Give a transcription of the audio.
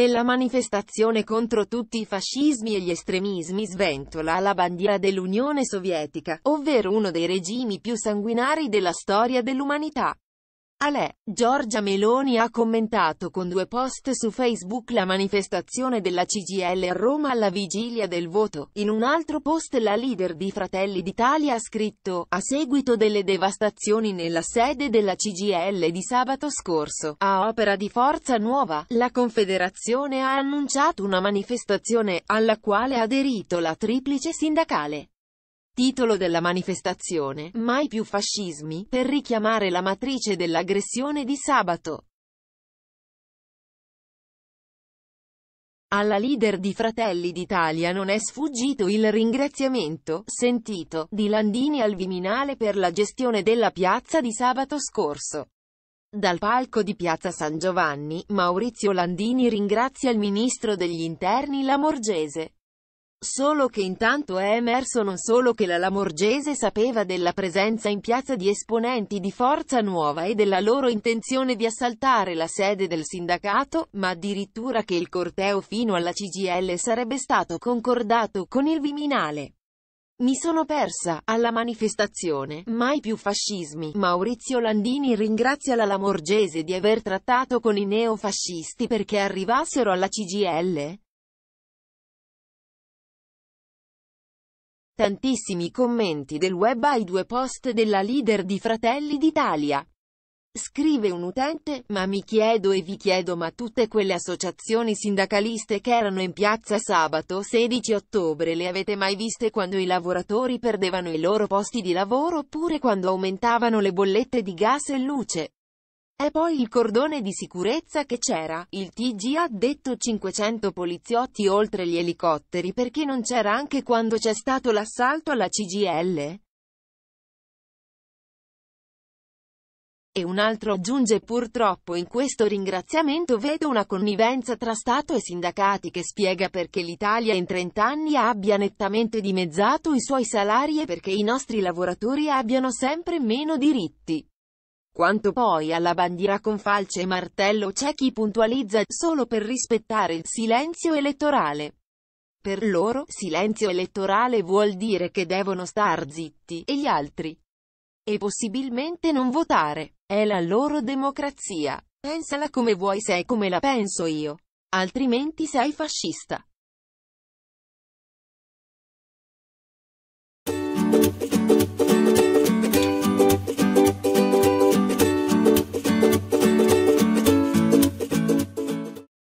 Nella manifestazione contro tutti i fascismi e gli estremismi sventola la bandiera dell'Unione Sovietica, ovvero uno dei regimi più sanguinari della storia dell'umanità. Ale, Giorgia Meloni ha commentato con due post su Facebook la manifestazione della CGL a Roma alla vigilia del voto. In un altro post la leader di Fratelli d'Italia ha scritto, a seguito delle devastazioni nella sede della CGL di sabato scorso, a opera di Forza Nuova, la Confederazione ha annunciato una manifestazione, alla quale ha aderito la triplice sindacale. Titolo della manifestazione, Mai più fascismi, per richiamare la matrice dell'aggressione di sabato. Alla leader di Fratelli d'Italia non è sfuggito il ringraziamento, sentito, di Landini al Viminale per la gestione della piazza di sabato scorso. Dal palco di Piazza San Giovanni, Maurizio Landini ringrazia il ministro degli interni Lamorgese. Solo che intanto è emerso non solo che la Lamorgese sapeva della presenza in piazza di esponenti di Forza Nuova e della loro intenzione di assaltare la sede del sindacato, ma addirittura che il corteo fino alla CGL sarebbe stato concordato con il Viminale. Mi sono persa, alla manifestazione, mai più fascismi. Maurizio Landini ringrazia la Lamorgese di aver trattato con i neofascisti perché arrivassero alla CGL. Tantissimi commenti del web ai due post della leader di Fratelli d'Italia. Scrive un utente, ma mi chiedo e vi chiedo ma tutte quelle associazioni sindacaliste che erano in piazza sabato 16 ottobre le avete mai viste quando i lavoratori perdevano i loro posti di lavoro oppure quando aumentavano le bollette di gas e luce? E poi il cordone di sicurezza che c'era, il TG ha detto 500 poliziotti oltre gli elicotteri perché non c'era anche quando c'è stato l'assalto alla CGL? E un altro aggiunge purtroppo in questo ringraziamento vedo una connivenza tra Stato e sindacati che spiega perché l'Italia in 30 anni abbia nettamente dimezzato i suoi salari e perché i nostri lavoratori abbiano sempre meno diritti. Quanto poi alla bandiera con falce e martello c'è chi puntualizza solo per rispettare il silenzio elettorale. Per loro, silenzio elettorale vuol dire che devono star zitti, e gli altri. E possibilmente non votare. È la loro democrazia. Pensala come vuoi se è come la penso io. Altrimenti sei fascista.